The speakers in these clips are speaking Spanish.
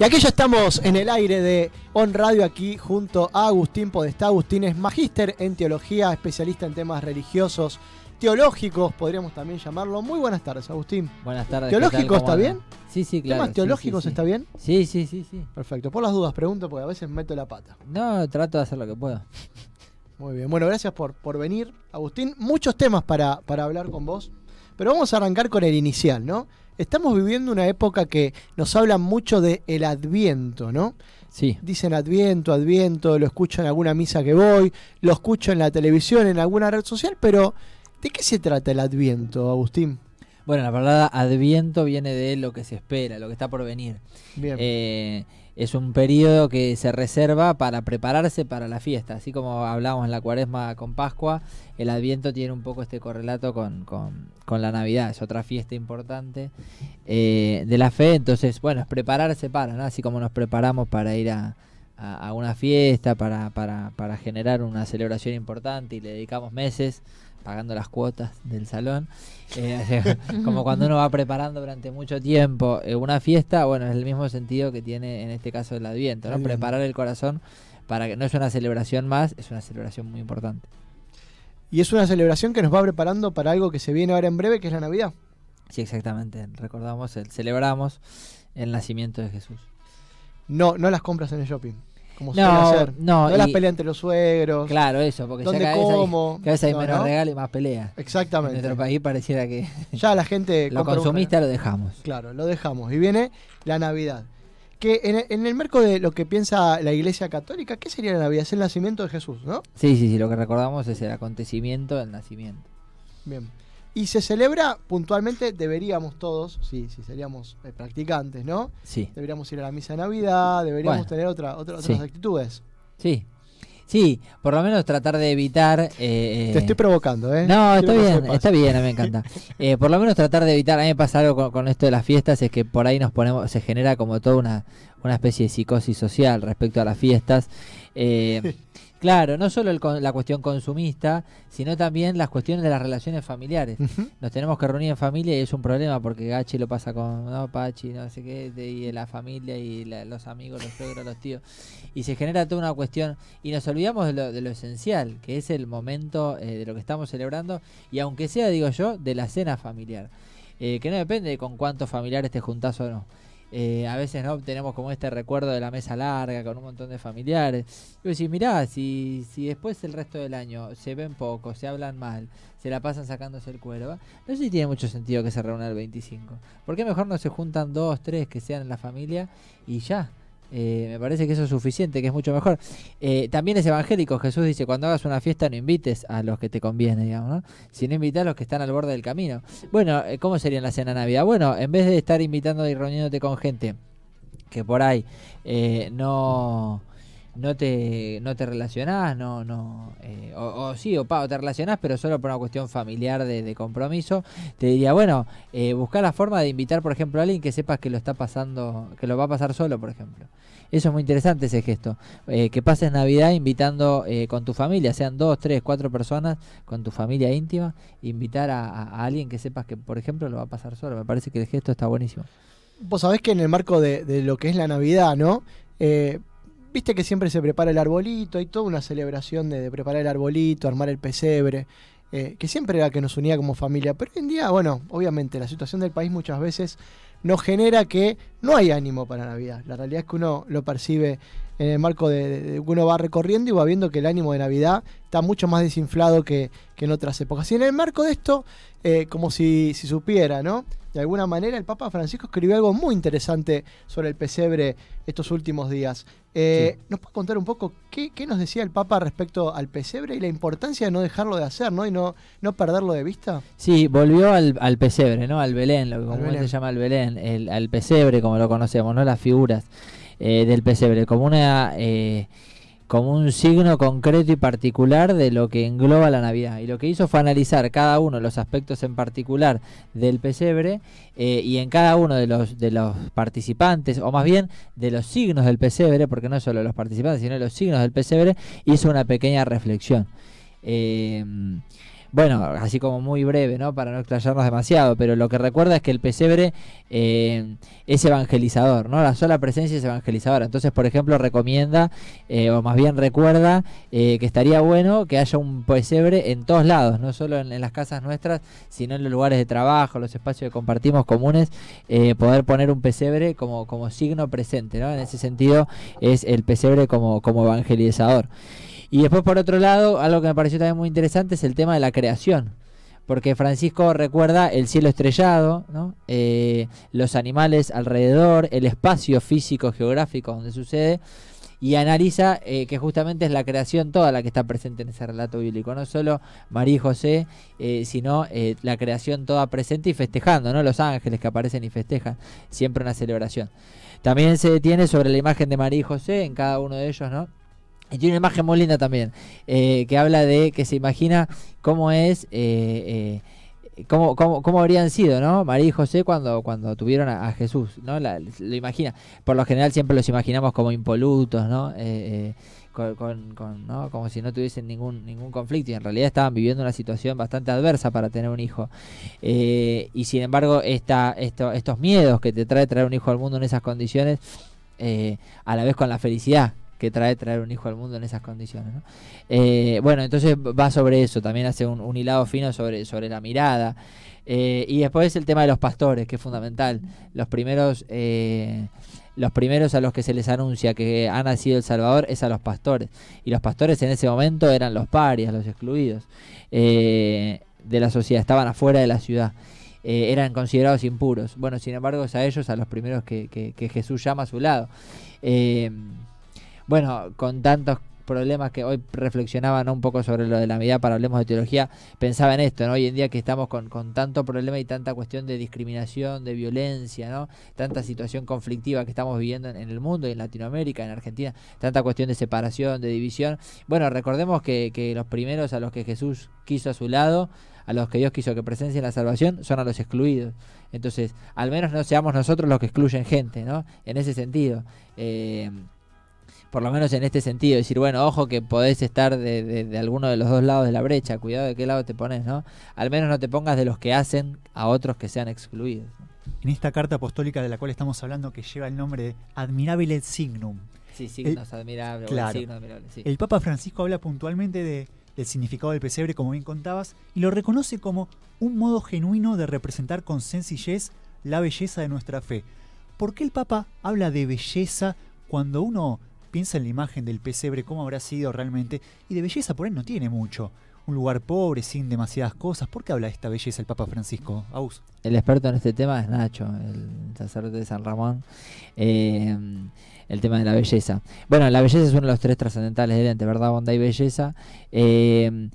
Y aquí ya estamos en el aire de On Radio, aquí junto a Agustín Podestá. Agustín es magíster en teología, especialista en temas religiosos, teológicos, podríamos también llamarlo. Muy buenas tardes, Agustín. Buenas tardes. ¿Teológicos está bien? Sí, sí, claro. ¿Temas teológicos está bien? Sí, sí, sí, sí. Perfecto. Por las dudas pregunto porque a veces meto la pata. No, trato de hacer lo que pueda. Muy bien. Bueno, gracias por, por venir, Agustín. Muchos temas para, para hablar con vos. Pero vamos a arrancar con el inicial, ¿no? Estamos viviendo una época que nos habla mucho de el adviento, ¿no? Sí. Dicen adviento, adviento, lo escucho en alguna misa que voy, lo escucho en la televisión, en alguna red social, pero ¿de qué se trata el adviento, Agustín? Bueno, la palabra adviento viene de lo que se espera, lo que está por venir. Bien. Eh, es un periodo que se reserva para prepararse para la fiesta. Así como hablábamos en la cuaresma con Pascua, el Adviento tiene un poco este correlato con, la Navidad, es otra fiesta importante eh, de la fe. Entonces, bueno, es prepararse para, ¿no? así como nos preparamos para ir a, a una fiesta, para, para, para generar una celebración importante y le dedicamos meses pagando las cuotas del salón. Eh, como cuando uno va preparando durante mucho tiempo eh, una fiesta, bueno, es el mismo sentido que tiene en este caso el Adviento, ¿no? Preparar el corazón para que no es una celebración más, es una celebración muy importante. Y es una celebración que nos va preparando para algo que se viene ahora en breve, que es la Navidad. Sí, exactamente. Recordamos, el, celebramos el nacimiento de Jesús. No, no las compras en el shopping no, No, no las pelea entre los suegros. Claro, eso, porque ya cada vez hay, hay menos regalos y más pelea Exactamente. En nuestro país pareciera que. ya la gente. lo consumista lo dejamos. Claro, lo dejamos. Y viene la Navidad. Que en en el, marco de lo que piensa la Iglesia Católica, ¿qué sería la Navidad? Es el nacimiento de Jesús, ¿no? Sí, sí, sí. Lo que recordamos es el acontecimiento del nacimiento. Bien. Y se celebra puntualmente, deberíamos todos, sí, si seríamos eh, practicantes, ¿no? Sí. Deberíamos ir a la misa de Navidad, deberíamos tener otra, otras actitudes. Sí. Sí, por lo menos tratar de evitar. Eh, eh, Te estoy provocando, ¿eh? No, está bien, está bien, a mí me encanta. por lo menos tratar de evitar. A mí me pasa algo con, esto de las fiestas, es que por ahí nos ponemos, se genera como toda una, una especie de psicosis social respecto a las fiestas. Eh, Claro, no solo la cuestión consumista, sino también las cuestiones de las relaciones familiares. Nos tenemos que reunir en familia y es un problema porque Gachi lo pasa con Pachi, no sé qué, de, la familia y los amigos, los suegros, los tíos. Y se genera toda una cuestión y nos olvidamos de lo, esencial, que es el momento eh, de lo que estamos celebrando y aunque sea, digo yo, de la cena familiar. Eh, que no depende con cuántos familiares te juntazo o no eh, a veces no tenemos como este recuerdo de la mesa larga con un montón de familiares. Y decís, mirá, si, si después el resto del año se ven poco, se hablan mal, se la pasan sacándose el cuero, no sé si tiene mucho sentido que se reúna el 25. ¿Por qué mejor no se juntan dos, tres que sean en la familia y ya? Eh, me parece que eso es suficiente, que es mucho mejor. Eh, también es evangélico. Jesús dice: cuando hagas una fiesta, no invites a los que te conviene, digamos, ¿no? Sino invita a los que están al borde del camino. Bueno, eh, ¿cómo sería la cena de Navidad? Bueno, en vez de estar invitando y reuniéndote con gente que por ahí no no te, no te relacionás, no, no, eh, o, sí, o, pa, te relacionás, pero solo por una cuestión familiar de, compromiso, te diría, bueno, eh, buscar la forma de invitar, por ejemplo, a alguien que sepas que lo está pasando, que lo va a pasar solo, por ejemplo. Eso es muy interesante ese gesto. Eh, que pases Navidad invitando eh, con tu familia, sean dos, tres, cuatro personas, con tu familia íntima, invitar a, alguien que sepas que, por ejemplo, lo va a pasar solo. Me parece que el gesto está buenísimo. Vos sabés que en el marco de, lo que es la Navidad, ¿no? Viste que siempre se prepara el arbolito, hay toda una celebración de, preparar el arbolito, armar el pesebre, eh, que siempre era que nos unía como familia. Pero hoy en día, bueno, obviamente la situación del país muchas veces nos genera que no hay ánimo para Navidad. La realidad es que uno lo percibe en el marco de, que uno va recorriendo y va viendo que el ánimo de Navidad está mucho más desinflado que, en otras épocas. Y en el marco de esto, eh, como si, si supiera, ¿no? de alguna manera el Papa Francisco escribió algo muy interesante sobre el pesebre estos últimos días. Eh, ¿Nos puedes contar un poco qué, nos decía el Papa respecto al pesebre y la importancia de no dejarlo de hacer ¿no? y no, no perderlo de vista? Sí, volvió al, pesebre, ¿no? al Belén, lo que comúnmente se llama el Belén, al pesebre como lo conocemos, no las figuras eh, del pesebre, como una... Eh, como un signo concreto y particular de lo que engloba la Navidad. Y lo que hizo fue analizar cada uno de los aspectos en particular del pesebre eh, y en cada uno de los, de los participantes, o más bien de los signos del pesebre, porque no solo los participantes, sino los signos del pesebre, hizo una pequeña reflexión. Eh, bueno, así como muy breve, ¿no? Para no explayarnos demasiado, pero lo que recuerda es que el pesebre eh, es evangelizador, ¿no? La sola presencia es evangelizadora. Entonces, por ejemplo, recomienda, eh, o más bien recuerda, eh, que estaría bueno que haya un pesebre en todos lados, no solo en, las casas nuestras, sino en los lugares de trabajo, los espacios que compartimos comunes, poder poner un pesebre como, como signo presente, ¿no? En ese sentido, es el pesebre como, como evangelizador. Y después, por otro lado, algo que me pareció también muy interesante es el tema de la creación. Porque Francisco recuerda el cielo estrellado, eh, los animales alrededor, el espacio físico, geográfico donde sucede, y analiza eh, que justamente es la creación toda la que está presente en ese relato bíblico, no solo María y José, eh, sino la creación toda presente y festejando, ¿no? los ángeles que aparecen y festejan, siempre una celebración. También se detiene sobre la imagen de María y José en cada uno de ellos, ¿no? Y tiene una imagen muy linda también, eh, que habla de que se imagina cómo es, eh, eh cómo, cómo, habrían sido, ¿no? María y José cuando, cuando tuvieron a, Jesús, ¿no? lo imagina. Por lo general siempre los imaginamos como impolutos, eh, ¿no? como si no tuviesen ningún, ningún conflicto y en realidad estaban viviendo una situación bastante adversa para tener un hijo. y sin embargo, esta, esto, estos miedos que te trae traer un hijo al mundo en esas condiciones, a la vez con la felicidad que trae traer un hijo al mundo en esas condiciones. Eh, bueno, entonces va sobre eso, también hace un, hilado fino sobre, sobre la mirada. Eh, y después el tema de los pastores, que es fundamental. Los primeros, eh, los primeros a los que se les anuncia que ha nacido el Salvador es a los pastores. Y los pastores en ese momento eran los parias, los excluidos de la sociedad, estaban afuera de la ciudad. eran considerados impuros. Bueno, sin embargo, es a ellos, a los primeros que, Jesús llama a su lado bueno, con tantos problemas que hoy reflexionaban un poco sobre lo de la medida para hablemos de teología, pensaba en esto, ¿no? Hoy en día que estamos con, con, tanto problema y tanta cuestión de discriminación, de violencia, ¿no? Tanta situación conflictiva que estamos viviendo en, el mundo, en Latinoamérica, en Argentina, tanta cuestión de separación, de división. Bueno, recordemos que, que los primeros a los que Jesús quiso a su lado, a los que Dios quiso que presencien la salvación, son a los excluidos. Entonces, al menos no seamos nosotros los que excluyen gente, ¿no? En ese sentido. Eh, por lo menos en este sentido, decir, bueno, ojo que podés estar de, alguno de los dos lados de la brecha, cuidado de qué lado te pones, ¿no? Al menos no te pongas de los que hacen a otros que sean excluidos. En esta carta apostólica de la cual estamos hablando, que lleva el nombre de Admirabile Signum. Sí, signos admirables. Claro, El Papa Francisco habla puntualmente del significado del pesebre, como bien contabas, y lo reconoce como un modo genuino de representar con sencillez la belleza de nuestra fe. ¿Por qué el Papa habla de belleza cuando uno piensa en la imagen del pesebre, cómo habrá sido realmente, y de belleza por él no tiene mucho. Un lugar pobre, sin demasiadas cosas. ¿Por qué habla de esta belleza el Papa Francisco? Aus. El experto en este tema es Nacho, el sacerdote de San Ramón. Eh, el tema de la belleza. Bueno, la belleza es uno de los tres trascendentales de ente, ¿verdad? Bondad y belleza. Eh,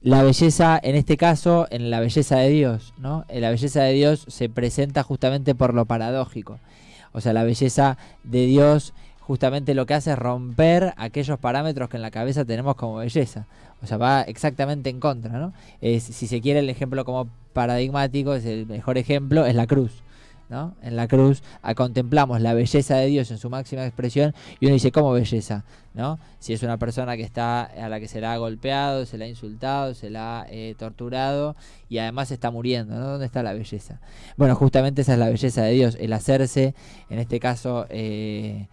la belleza, en este caso, en la belleza de Dios, ¿no? En eh, la belleza de Dios se presenta justamente por lo paradójico. O sea, la belleza de Dios justamente lo que hace es romper aquellos parámetros que en la cabeza tenemos como belleza. O sea, va exactamente en contra, ¿no? si se quiere el ejemplo como paradigmático, es el mejor ejemplo, es la cruz. ¿no? En la cruz a ah, contemplamos la belleza de Dios en su máxima expresión y uno dice, ¿cómo belleza? ¿no? Si es una persona que está a la que se la ha golpeado, se la ha insultado, se la ha eh, torturado y además está muriendo, ¿no? ¿Dónde está la belleza? Bueno, justamente esa es la belleza de Dios, el hacerse, en este caso... Eh,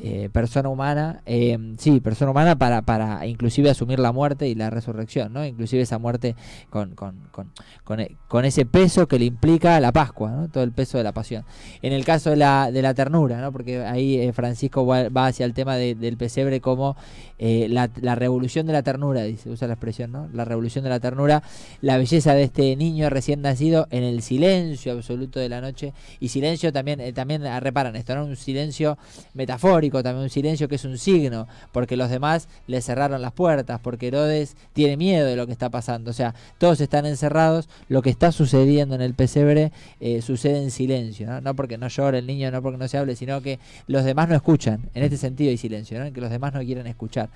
eh, persona humana, em, sí, persona humana para, para inclusive asumir la muerte y la resurrección, ¿no? Inclusive esa muerte e, con, ese peso que le implica la Pascua, ¿no? Todo el peso de la pasión. En el caso de la, de la ternura, ¿no? Porque ahí eh, Francisco va, hacia el tema del pesebre como eh, la, revolución de la ternura, dice, usa la expresión, ¿no? La revolución de la ternura, la belleza de este niño recién nacido en el silencio absoluto de la noche y silencio también, también ah, reparan esto, ¿no? Un silencio metafórico también un silencio que es un signo, porque los demás le cerraron las puertas, porque Herodes tiene miedo de lo que está pasando. O sea, todos están encerrados, lo que está sucediendo en el pesebre eh, sucede en silencio, ¿no? porque no llore el niño, no porque no se hable, sino que los demás no escuchan. En este sentido hay silencio, que los demás no quieren escuchar.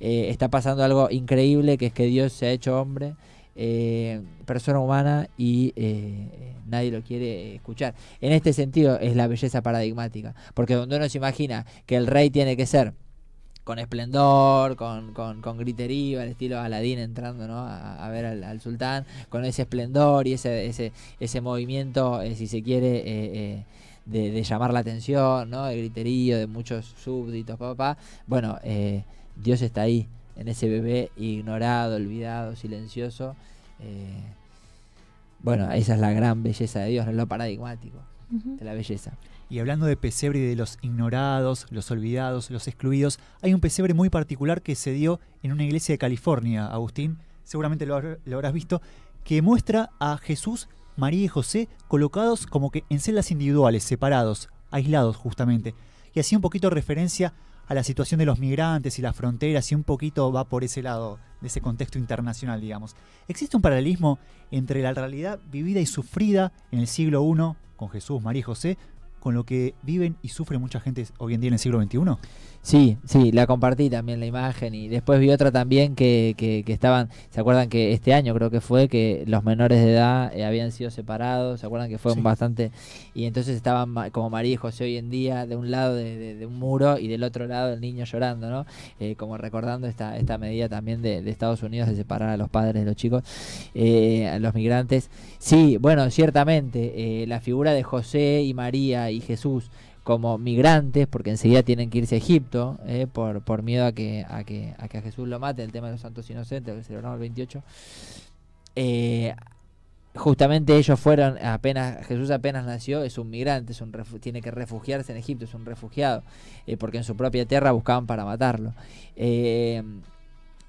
Eh, está pasando algo increíble que es que Dios se ha hecho hombre eh, persona humana y eh, nadie lo quiere escuchar. En este sentido es la belleza paradigmática, porque donde uno se imagina que el rey tiene que ser con esplendor, con, griterío, al estilo Aladín entrando ¿no? a, ver al, sultán, con ese esplendor y ese, ese, movimiento, eh, si se quiere... De, llamar la atención, ¿no? El griterío de muchos súbditos, papá. Bueno, Dios está ahí en ese bebé ignorado, olvidado, silencioso. Eh, bueno, esa es la gran belleza de Dios, lo paradigmático de la belleza. Y hablando de pesebre y de los ignorados, los olvidados, los excluidos, hay un pesebre muy particular que se dio en una iglesia de California, Agustín, seguramente lo, habrás visto, que muestra a Jesús, María y José colocados como que en celdas individuales, separados, aislados justamente. Y hacía un poquito referencia a la situación de los migrantes y las fronteras y un poquito va por ese lado, de ese contexto internacional, digamos. ¿Existe un paralelismo entre la realidad vivida y sufrida en el siglo I con Jesús, María y José con lo que viven y sufren mucha gente hoy en día en el siglo XXI? Sí, sí, la compartí también la imagen y después vi otra también que, que, estaban, ¿se acuerdan que este año creo que fue que los menores de edad eh, habían sido separados? ¿Se acuerdan que fue bastante... Y entonces estaban como María y José hoy en día de un lado de, un muro y del otro lado el niño llorando, ¿no? Eh, como recordando esta, esta medida también de, Estados Unidos de separar a los padres de los chicos, eh, a los migrantes. Sí, bueno, ciertamente la figura de José y María y Jesús como migrantes, porque enseguida tienen que irse a Egipto, eh, por, por miedo a que, a Jesús lo mate, el tema de los santos inocentes, que celebramos el 28. Eh, justamente ellos fueron, apenas Jesús apenas nació, es un migrante, tiene que refugiarse en Egipto, es un refugiado, eh, porque en su propia tierra buscaban para matarlo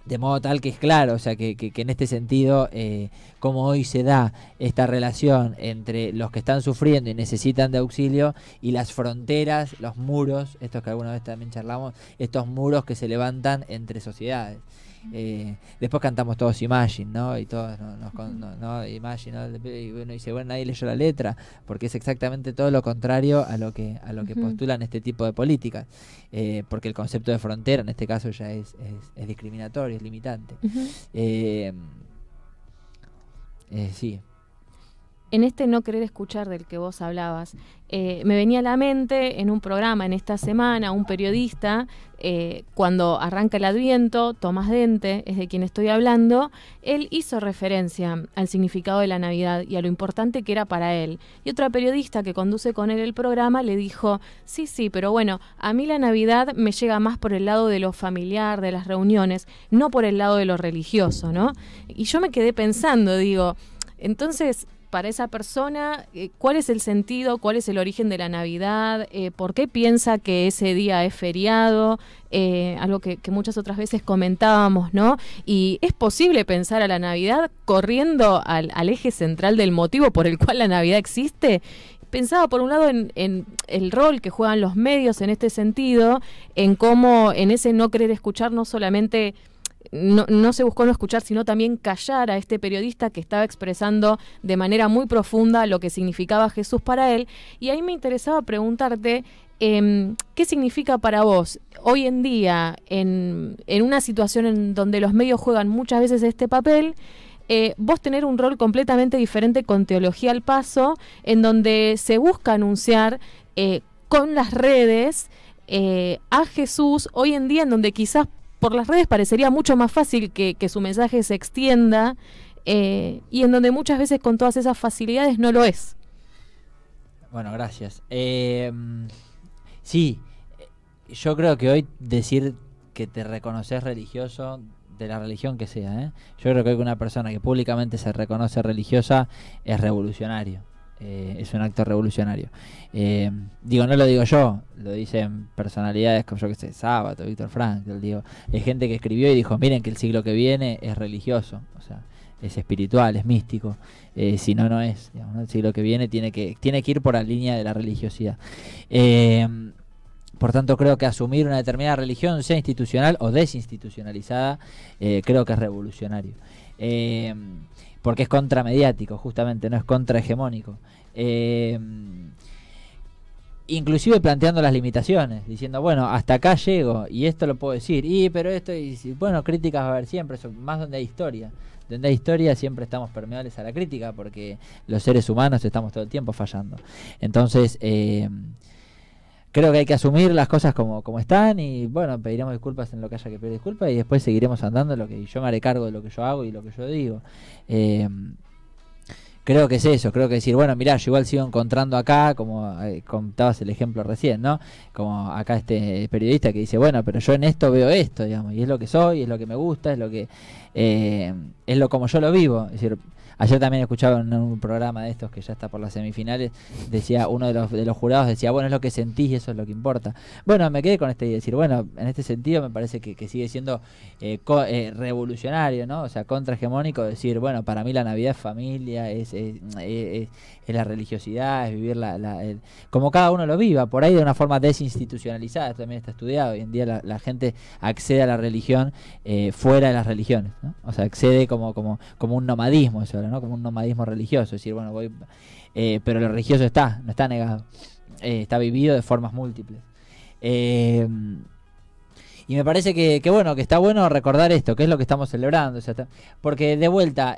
de modo tal que es claro, o sea, que, que, en este sentido, eh, como hoy se da esta relación entre los que están sufriendo y necesitan de auxilio y las fronteras, los muros, estos que alguna vez también charlamos, estos muros que se levantan entre sociedades. Eh, después cantamos todos Imagine, ¿no? Y todos nos, no, no, Imagine, Y bueno, dice, bueno, nadie leyó la letra, porque es exactamente todo lo contrario a lo que, a lo que postulan este tipo de políticas. Eh, porque el concepto de frontera en este caso ya es, discriminatorio, es limitante. Eh, sí, en este no querer escuchar del que vos hablabas, eh, me venía a la mente en un programa en esta semana, un periodista, eh, cuando arranca el adviento, Tomás Dente, es de quien estoy hablando, él hizo referencia al significado de la Navidad y a lo importante que era para él. Y otra periodista que conduce con él el programa le dijo, sí, sí, pero bueno, a mí la Navidad me llega más por el lado de lo familiar, de las reuniones, no por el lado de lo religioso, ¿no? Y yo me quedé pensando, digo, entonces, para esa persona, eh, cuál es el sentido, cuál es el origen de la Navidad, eh, por qué piensa que ese día es feriado, eh, algo que, muchas otras veces comentábamos, ¿no? Y es posible pensar a la Navidad corriendo al, eje central del motivo por el cual la Navidad existe pensaba por un lado en, en, el rol que juegan los medios en este sentido, en cómo en ese no querer escuchar no solamente no, se buscó no escuchar, sino también callar a este periodista que estaba expresando de manera muy profunda lo que significaba Jesús para él. Y ahí me interesaba preguntarte, em, ¿qué significa para vos hoy en día, en, en, una situación en donde los medios juegan muchas veces este papel? Eh, vos tener un rol completamente diferente con Teología al Paso, en donde se busca anunciar eh, con las redes eh, a Jesús hoy en día, en donde quizás por las redes parecería mucho más fácil que, su mensaje se extienda eh, y en donde muchas veces con todas esas facilidades no lo es. Bueno, gracias. Eh, sí, eh, yo creo que hoy decir que te reconoces religioso de la religión que sea, ¿eh? yo creo que una persona que públicamente se reconoce religiosa es revolucionario. Eh, es un acto revolucionario. Eh, digo, no lo digo yo, lo dicen personalidades como yo que sé, sábado Víctor Frank, digo, gente que escribió y dijo, miren que el siglo que viene es religioso, o sea, es espiritual, es místico, eh, si no, no es, digamos, el siglo que viene tiene que, tiene que ir por la línea de la religiosidad. por tanto, creo que asumir una determinada religión, sea institucional o desinstitucionalizada, creo que es revolucionario porque es contramediático, justamente, no es contrahegemónico. Eh, inclusive planteando las limitaciones, diciendo, bueno, hasta acá llego y esto lo puedo decir, y pero esto, y bueno, críticas va a haber siempre, eso más donde hay historia. Donde hay historia siempre estamos permeables a la crítica porque los seres humanos estamos todo el tiempo fallando. Entonces, eh, creo que hay que asumir las cosas como, como están y bueno, pediremos disculpas en lo que haya que pedir disculpas y después seguiremos andando lo que yo me haré cargo de lo que yo hago y lo que yo digo. Em, creo que es eso, creo que decir, bueno, mirá, yo igual sigo encontrando acá, como eh, contabas el ejemplo recién, ¿no? Como acá este periodista que dice, bueno, pero yo en esto veo esto, digamos, y es lo que soy, es lo que me gusta, es lo que eh, es lo como yo lo vivo, es decir, Ayer también escuchaba en un programa de estos que ya está por las semifinales, decía uno de los, de los jurados, decía, bueno, es lo que sentís y eso es lo que importa. Bueno, me quedé con este y decir, bueno, en este sentido me parece que, sigue siendo eh, eh, revolucionario, ¿no? O sea, contrahegemónico, decir, bueno, para mí la Navidad es familia, es, es, eh, la religiosidad, es vivir la, como cada uno lo viva, por ahí de una forma desinstitucionalizada, también está estudiado, hoy en día la, gente accede a la religión fuera de las religiones, ¿no? O sea, accede como, como, como un nomadismo, eso como un nomadismo religioso, decir, bueno, voy... Eh, pero lo religioso está, no está negado, eh, está vivido de formas múltiples. Eh, y me parece que, bueno, que está bueno recordar esto, que es lo que estamos celebrando, porque de vuelta,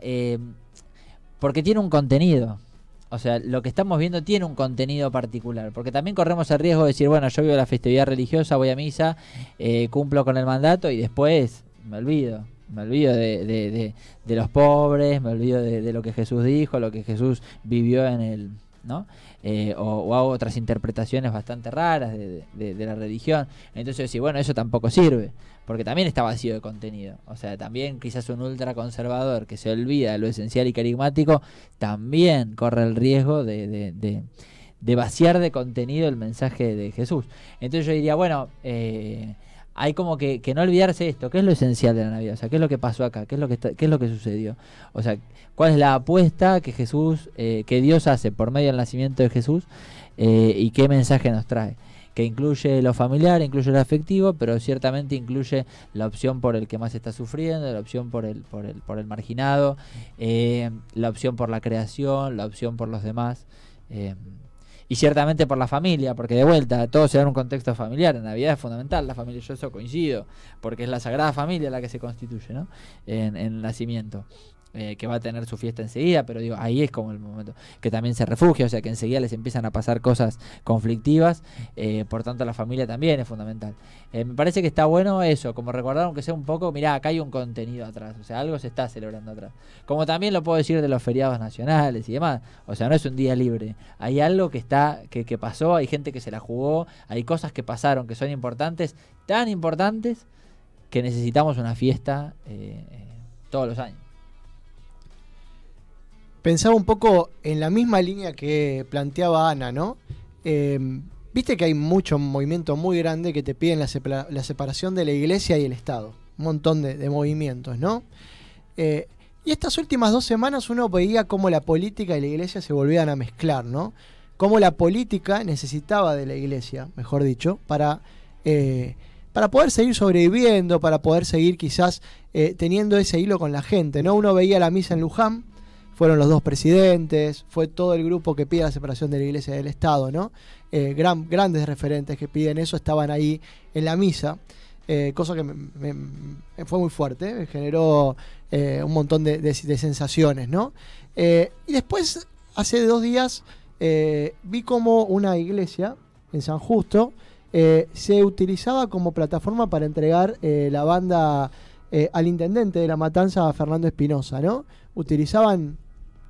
porque tiene un contenido. O sea, lo que estamos viendo tiene un contenido particular, porque también corremos el riesgo de decir, bueno, yo vivo la festividad religiosa, voy a misa, cumplo con el mandato y después me olvido me olvido de, los pobres, me olvido de, lo que Jesús dijo, lo que Jesús vivió en el... ¿no? Eh, o, hago otras interpretaciones bastante raras de, la religión. Entonces sí, bueno, eso tampoco sirve, porque también está vacío de contenido. O sea, también quizás un ultraconservador que se olvida de lo esencial y carismático, también corre el riesgo de, vaciar de contenido el mensaje de Jesús. Entonces yo diría, bueno, eh, hay como que, no olvidarse esto, ¿qué es lo esencial de la Navidad? O sea, ¿qué es lo que pasó acá? ¿Qué es lo que, qué es lo que sucedió? O sea, ¿cuál es la apuesta que Jesús, eh, que Dios hace por medio del nacimiento de Jesús eh, y qué mensaje nos trae? que incluye lo familiar, incluye lo afectivo, pero ciertamente incluye la opción por el que más está sufriendo, la opción por el, por el, por el marginado, eh, la opción por la creación, la opción por los demás y ciertamente por la familia, porque de vuelta todo se da en un contexto familiar, en Navidad es fundamental, la familia, yo eso coincido, porque es la sagrada familia la que se constituye, ¿no? en el nacimiento. Eh, que va a tener su fiesta enseguida, pero digo, ahí es como el momento que también se refugia, o sea que enseguida les empiezan a pasar cosas conflictivas, eh, por tanto la familia también es fundamental. Eh, me parece que está bueno eso, como recordaron que sea un poco, mirá, acá hay un contenido atrás, o sea, algo se está celebrando atrás. Como también lo puedo decir de los feriados nacionales y demás, o sea, no es un día libre, hay algo que está, que, que pasó, hay gente que se la jugó, hay cosas que pasaron que son importantes, tan importantes que necesitamos una fiesta todos los años pensaba un poco en la misma línea que planteaba Ana, ¿no? Em, viste que hay mucho movimiento muy grande que te piden la, separación de la iglesia y el Estado. Un montón de, movimientos, ¿no? Eh, y estas últimas dos semanas uno veía cómo la política y la iglesia se volvían a mezclar, ¿no? Cómo la política necesitaba de la iglesia, mejor dicho, para, eh, para poder seguir sobreviviendo, para poder seguir quizás eh, teniendo ese hilo con la gente, ¿no? Uno veía la misa en Luján, fueron los dos presidentes, fue todo el grupo que pide la separación de la iglesia y del Estado, ¿no? Eh, grandes referentes que piden eso estaban ahí en la misa, eh, cosa que fue muy fuerte, eh, generó un montón de, sensaciones, ¿no? y después, hace dos días, vi como una iglesia en San Justo se utilizaba como plataforma para entregar la banda al intendente de la matanza, Fernando Espinosa, ¿no? Utilizaban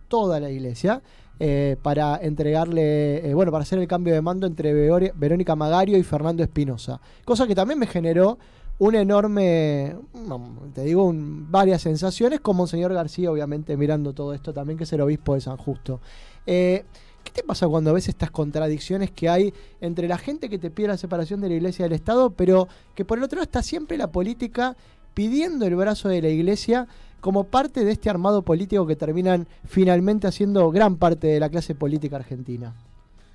toda la iglesia. Eh, para entregarle, eh, bueno, para hacer el cambio de mando entre Verónica Magario y Fernando Espinosa. Cosa que también me generó un enorme, mm, te digo, un, varias sensaciones, como el señor García, obviamente, mirando todo esto también, que es el obispo de San Justo. Eh, ¿Qué te pasa cuando ves estas contradicciones que hay entre la gente que te pide la separación de la iglesia del Estado, pero que por el otro lado está siempre la política pidiendo el brazo de la iglesia como parte de este armado político que terminan finalmente haciendo gran parte de la clase política argentina.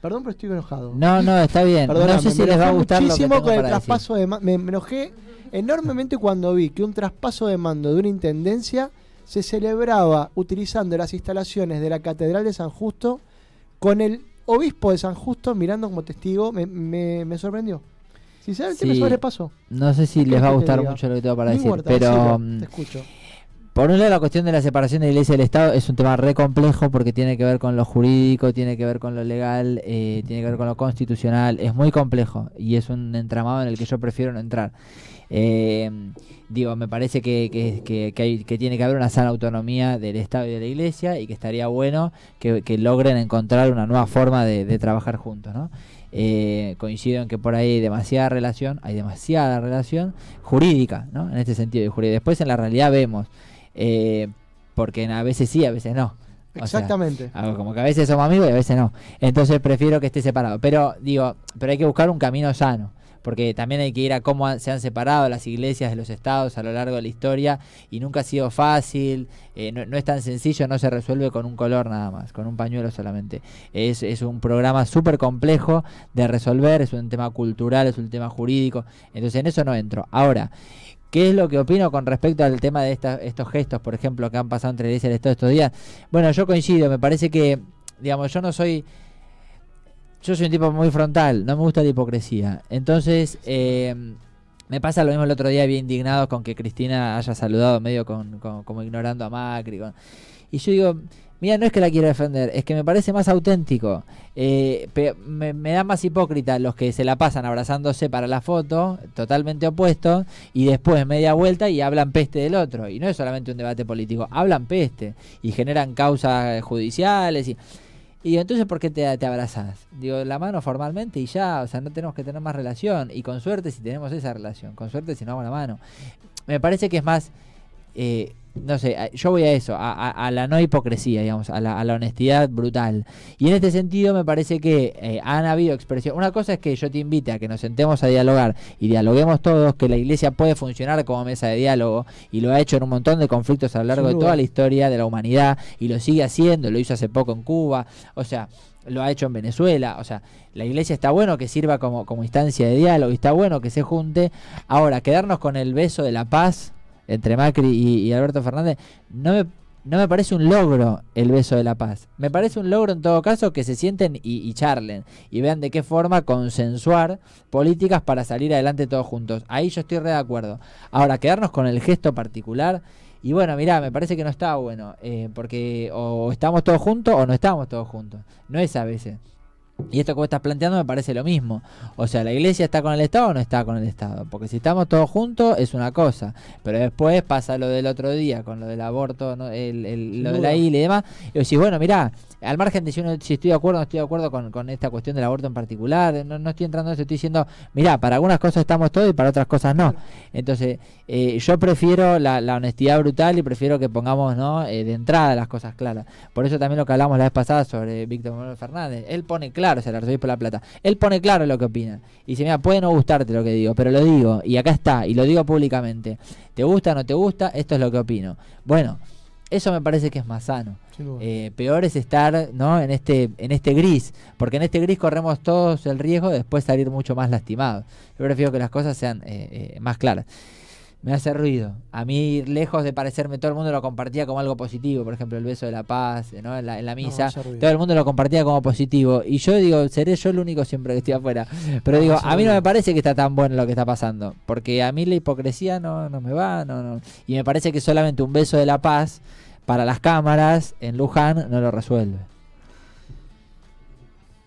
Perdón, pero estoy enojado. No, no, está bien. no sé si les va a gustar muchísimo con el traspaso de me, me enojé enormemente cuando vi que un traspaso de mando de una intendencia se celebraba utilizando las instalaciones de la Catedral de San Justo con el obispo de San Justo mirando como testigo. Me, sorprendió. Si sí. me sobrepasó. No sé si les va a gustar mucho lo que tengo para decir, pero. Mm, te escucho. Por un lado, la cuestión de la separación de Iglesia y del Estado es un tema re complejo porque tiene que ver con lo jurídico, tiene que ver con lo legal, eh, tiene que ver con lo constitucional. Es muy complejo y es un entramado en el que yo prefiero no entrar. Eh, digo, me parece que, hay, que, tiene que haber una sana autonomía del Estado y de la Iglesia y que estaría bueno que, logren encontrar una nueva forma de, trabajar juntos, ¿no? Eh, coincido en que por ahí hay demasiada relación, hay demasiada relación jurídica, ¿no? En este sentido y jurídica. Después en la realidad vemos eh, porque a veces sí, a veces no. Exactamente. Ah, como que a veces somos amigos y a veces no. Entonces prefiero que esté separado. Pero digo, pero hay que buscar un camino sano. Porque también hay que ir a cómo se han separado las iglesias de los estados a lo largo de la historia y nunca ha sido fácil, eh, no, es tan sencillo, no se resuelve con un color nada más, con un pañuelo solamente. Es, es un programa súper complejo de resolver, es un tema cultural, es un tema jurídico, entonces en eso no entro. Ahora, ¿Qué es lo que opino con respecto al tema de estos gestos, por ejemplo, que han pasado entre Elisa y estos días? Bueno, yo coincido, me parece que, digamos, yo no soy yo soy un tipo muy frontal, no me gusta la hipocresía. Entonces, em, me pasa lo mismo el otro día, bien indignado con que Cristina haya saludado medio con, como ignorando a Macri. y yo digo, Mira, no es que la quiero defender, es que me parece más auténtico. Eh, me, da más hipócrita los que se la pasan abrazándose para la foto, totalmente opuesto, y después media vuelta y hablan peste del otro. Y no es solamente un debate político, hablan peste y generan causas judiciales. Y, entonces, ¿por qué te, te abrazás? Digo, la mano formalmente y ya, o sea, no tenemos que tener más relación. Y con suerte si tenemos esa relación, con suerte si no hago la mano. Me parece que es más... Eh, no sé, yo voy a eso, a, la no hipocresía, digamos, a la, honestidad brutal. Y en este sentido me parece que eh, han habido expresiones, Una cosa es que yo te invito a que nos sentemos a dialogar y dialoguemos todos, que la iglesia puede funcionar como mesa de diálogo y lo ha hecho en un montón de conflictos a lo largo de toda la historia de la humanidad y lo sigue haciendo, lo hizo hace poco en Cuba, o sea lo ha hecho en Venezuela, o sea, la iglesia está bueno que sirva como, como instancia de diálogo y está bueno que se junte. Ahora, quedarnos con el beso de la paz, entre Macri y, Alberto Fernández, no me, no me parece un logro el beso de la paz. Me parece un logro en todo caso que se sienten y, charlen y vean de qué forma consensuar políticas para salir adelante todos juntos. Ahí yo estoy re de acuerdo. Ahora, quedarnos con el gesto particular. Y bueno, mirá, me parece que no está bueno, eh, porque o estamos todos juntos o no estamos todos juntos. No es a veces. Y esto que vos estás planteando me parece lo mismo. O sea, ¿la iglesia está con el Estado o no está con el Estado? Porque si estamos todos juntos es una cosa. Pero después pasa lo del otro día, con lo del aborto, el, lo de la isla y demás. Y decís, bueno, mira al margen de si, uno, si estoy de acuerdo o no estoy de acuerdo con, esta cuestión del aborto en particular, no, estoy entrando en eso, estoy diciendo, mirá, para algunas cosas estamos todos y para otras cosas no. Entonces, eh, yo prefiero la, honestidad brutal y prefiero que pongamos ¿no? Eh, de entrada las cosas claras. Por eso también lo que hablamos la vez pasada sobre Víctor Fernández. Él pone claro claro, se la recibís por la plata. Él pone claro lo que opina. Y dice, mira, puede no gustarte lo que digo, pero lo digo. Y acá está, y lo digo públicamente. ¿Te gusta o no te gusta? Esto es lo que opino. Bueno, eso me parece que es más sano. Eh, peor es estar ¿no? en, este, en este gris, porque en este gris corremos todos el riesgo de después salir mucho más lastimados. Yo prefiero que las cosas sean eh, eh, más claras me hace ruido. A mí, lejos de parecerme, todo el mundo lo compartía como algo positivo. Por ejemplo, el beso de la paz ¿no? en, la, misa. todo el mundo lo compartía como positivo. Y yo digo, seré yo el único siempre que estoy afuera. Pero digo, a mí no me parece que está tan bueno lo que está pasando. Porque a mí la hipocresía no, me va. No, no. Y me parece que solamente un beso de la paz para las cámaras en Luján no lo resuelve.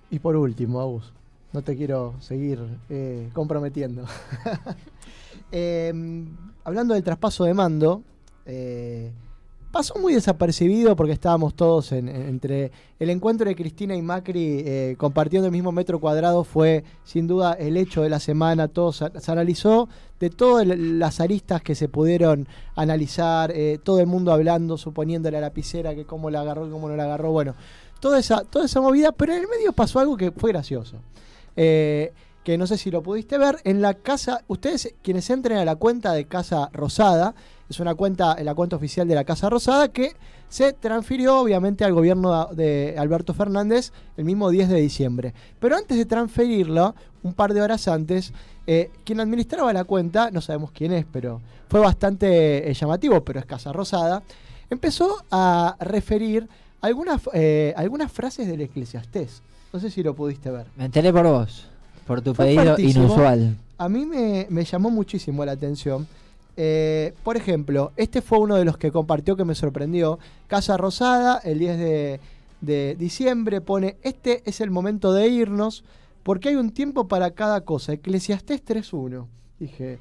Y por último, vos, no te quiero seguir eh, comprometiendo. Em, hablando del traspaso de mando, eh, pasó muy desapercibido porque estábamos todos entre el encuentro de Cristina y Macri eh, compartiendo el mismo metro cuadrado fue sin duda el hecho de la semana, todo se, analizó de todas las aristas que se pudieron analizar, eh, todo el mundo hablando, suponiendo la lapicera, que cómo la agarró, cómo no la agarró, bueno, toda esa, toda esa movida, pero en el medio pasó algo que fue gracioso. Eh, que no sé si lo pudiste ver, en la casa, ustedes quienes entren a la cuenta de Casa Rosada, es una cuenta, la cuenta oficial de la Casa Rosada, que se transfirió obviamente al gobierno de Alberto Fernández el mismo 10 de diciembre. Pero antes de transferirlo, un par de horas antes, eh, quien administraba la cuenta, no sabemos quién es, pero fue bastante eh, llamativo, pero es Casa Rosada, empezó a referir algunas, eh, algunas frases del eclesiastés. No sé si lo pudiste ver. Me enteré por vos. Por tu pedido inusual. A mí me, llamó muchísimo la atención. Eh, por ejemplo, este fue uno de los que compartió que me sorprendió. Casa Rosada, el 10 de, de diciembre, pone, este es el momento de irnos porque hay un tiempo para cada cosa. Eclesiastés 3.1. Dije,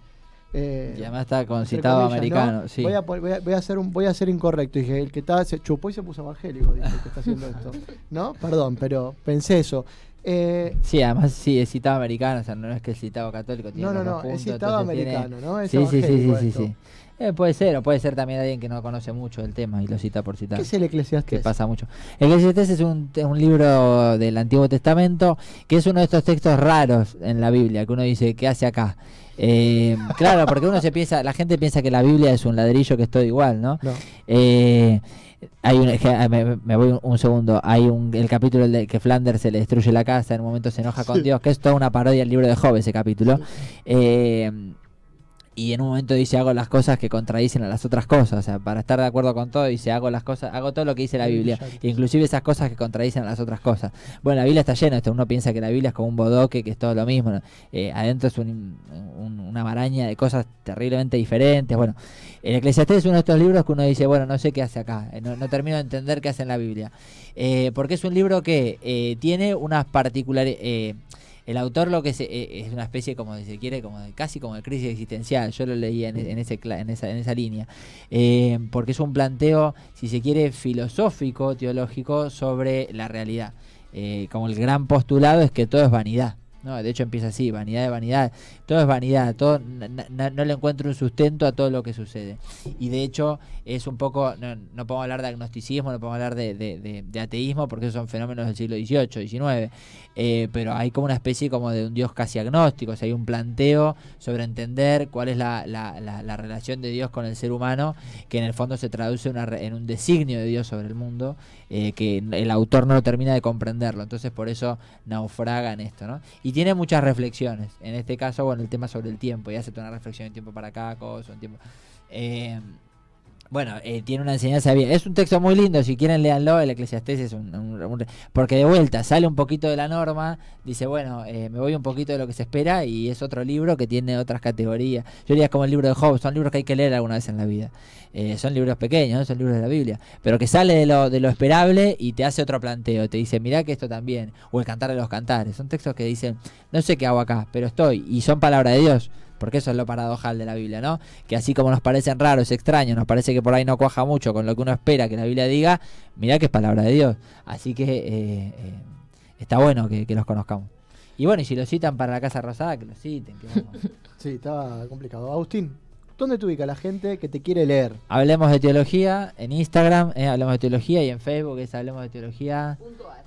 eh, y además está con citado americano. Sí. Voy, a, ser un, voy a incorrecto. Dije, el que está, se chupó y se puso evangélico, dice, que está haciendo esto. ¿No? Perdón, pero pensé eso. Eh, sí, además sí, es citado americano, o sea, no es que es citado católico. Tiene no, no, no, es citado americano, ¿no? Es sí, sí, sí, sí, sí, sí. Eh, puede ser, o puede ser también alguien que no conoce mucho el tema y lo cita por citar. ¿Qué es el Eclesiastés? Que pasa mucho. El Eclesiastés es un, un, libro del Antiguo Testamento que es uno de estos textos raros en la Biblia, que uno dice, ¿qué hace acá? Eh, claro, porque uno se piensa, la gente piensa que la Biblia es un ladrillo que es todo igual, ¿no? Eh, hay ah, me, voy un segundo. Hay un, el capítulo de que Flanders se le destruye la casa, en un momento se enoja con Dios, que es toda una parodia del libro de Job, ese capítulo. Eh, y en un momento dice hago las cosas que contradicen a las otras cosas, o sea, para estar de acuerdo con todo dice hago las cosas, hago todo lo que dice la Biblia, inclusive esas cosas que contradicen a las otras cosas. Bueno, la Biblia está llena esto, uno piensa que la Biblia es como un bodoque, que es todo lo mismo, eh, adentro es una maraña de cosas terriblemente diferentes, bueno, el Eclesiastés es uno de estos libros que uno dice, bueno, no sé qué hace acá, eh, no, termino de entender qué hace en la Biblia, eh, porque es un libro que tiene unas particularidades el autor lo que eh, es, una especie como se quiere, como de, casi como de crisis existencial, yo lo leía en, ese, en, esa, línea, eh, porque es un planteo, si se quiere, filosófico, teológico, sobre la realidad. Eh, como el gran postulado es que todo es vanidad. No, de hecho empieza así, vanidad de vanidad todo es vanidad, todo no, le encuentro un sustento a todo lo que sucede. Y de hecho es un poco, no, no podemos hablar de agnosticismo, no podemos hablar de, de, ateísmo, porque esos son fenómenos del siglo XVIII, XIX, eh, pero hay como una especie como de un Dios casi agnóstico, o sea, hay un planteo sobre entender cuál es la, la, la, relación de Dios con el ser humano, que en el fondo se traduce en un designio de Dios sobre el mundo, eh, que el autor no lo termina de comprenderlo, entonces por eso naufragan esto, ¿no? Y tiene muchas reflexiones, en este caso, bueno, el tema sobre el tiempo y hace una reflexión en tiempo para cada cosa, en tiempo. Eh, bueno, eh, tiene una enseñanza bien. Es un texto muy lindo, si quieren leanlo, el Eclesiastés es un, Porque de vuelta, sale un poquito de la norma, dice, bueno, eh, me voy un poquito de lo que se espera y es otro libro que tiene otras categorías. Yo diría como el libro de Job, son libros que hay que leer alguna vez en la vida. Eh, son libros pequeños, ¿no? son libros de la Biblia, pero que sale de lo, de lo esperable y te hace otro planteo, te dice, mirá que esto también, o el cantar de los cantares, son textos que dicen, no sé qué hago acá, pero estoy, y son palabra de Dios. Porque eso es lo paradojal de la Biblia, ¿no? Que así como nos parecen raros, extraños, nos parece que por ahí no cuaja mucho con lo que uno espera que la Biblia diga, mirá que es palabra de Dios. Así que eh, eh, está bueno que, los conozcamos. Y bueno, y si los citan para la Casa Rosada, que los citen. Sí, estaba complicado. Agustín, ¿Dónde te ubica la gente que te quiere leer? Hablemos de Teología en Instagram, eh, Hablemos de Teología y en Facebook es Hablemos de Teología.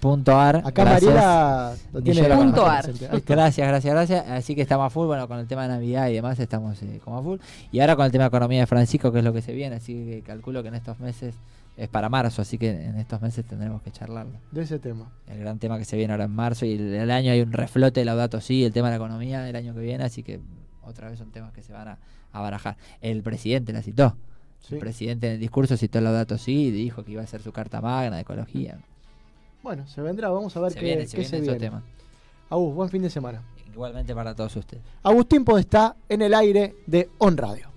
Acá gracias. lo tiene Gracias, gracias, gracias. Así que estamos a full, bueno, con el tema de Navidad y demás estamos eh, como a full. Y ahora con el tema de Economía de Francisco, que es lo que se viene, así que calculo que en estos meses es para marzo, así que en estos meses tendremos que charlarlo. De ese tema. El gran tema que se viene ahora en marzo y el, año hay un reflote de laudato sí, el tema de la economía del año que viene, así que otra vez son temas que se van a a barajar. El presidente la citó. El presidente en el discurso citó los datos sí y dijo que iba a ser su carta magna de ecología. Bueno, se vendrá, vamos a ver qué, se, viene buen fin de semana. Igualmente para todos ustedes. Agustín está en el aire de On Radio.